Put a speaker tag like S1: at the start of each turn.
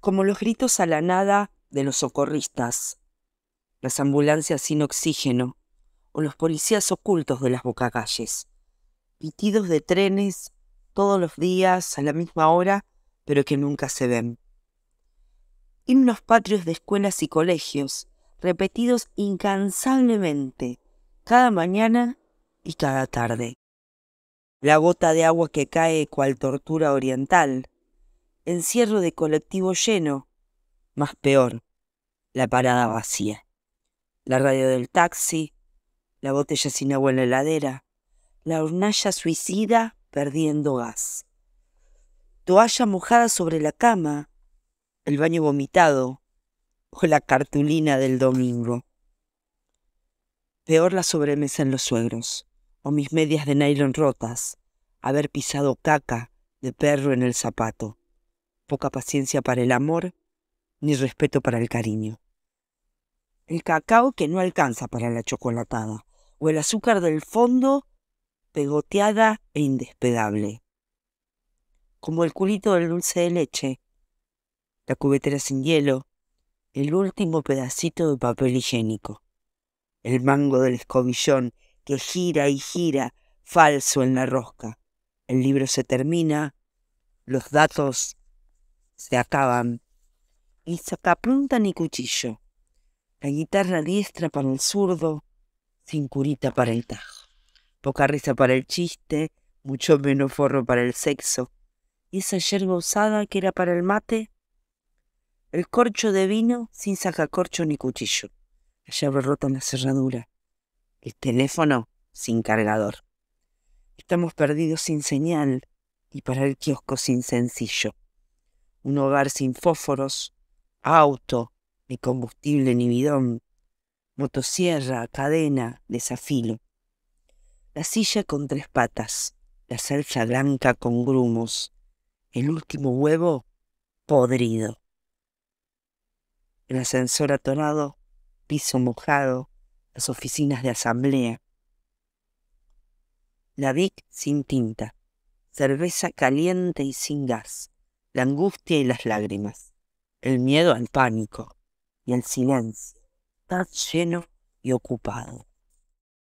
S1: como los gritos a la nada de los socorristas, las ambulancias sin oxígeno o los policías ocultos de las bocacalles, pitidos de trenes todos los días a la misma hora, pero que nunca se ven. Himnos patrios de escuelas y colegios, repetidos incansablemente, cada mañana y cada tarde. La gota de agua que cae cual tortura oriental, encierro de colectivo lleno, más peor, la parada vacía, la radio del taxi, la botella sin agua en la heladera, la hornalla suicida perdiendo gas, toalla mojada sobre la cama, el baño vomitado o la cartulina del domingo. Peor la sobremesa en los suegros, o mis medias de nylon rotas, haber pisado caca de perro en el zapato poca paciencia para el amor, ni respeto para el cariño. El cacao que no alcanza para la chocolatada, o el azúcar del fondo pegoteada e indespedable. Como el culito del dulce de leche, la cubetera sin hielo, el último pedacito de papel higiénico, el mango del escobillón que gira y gira falso en la rosca. El libro se termina, los datos se acaban. Ni punta ni cuchillo. La guitarra diestra para el zurdo, sin curita para el tajo. Poca risa para el chiste, mucho menos forro para el sexo. ¿Y esa yerba usada que era para el mate? El corcho de vino sin sacacorcho ni cuchillo. La llave rota en la cerradura. El teléfono sin cargador. Estamos perdidos sin señal y para el kiosco sin sencillo un hogar sin fósforos, auto, ni combustible ni bidón, motosierra, cadena, desafilo. La silla con tres patas, la salsa blanca con grumos, el último huevo podrido. El ascensor atonado, piso mojado, las oficinas de asamblea. La Vic sin tinta, cerveza caliente y sin gas, la angustia y las lágrimas, el miedo al pánico y el silencio tan lleno y ocupado.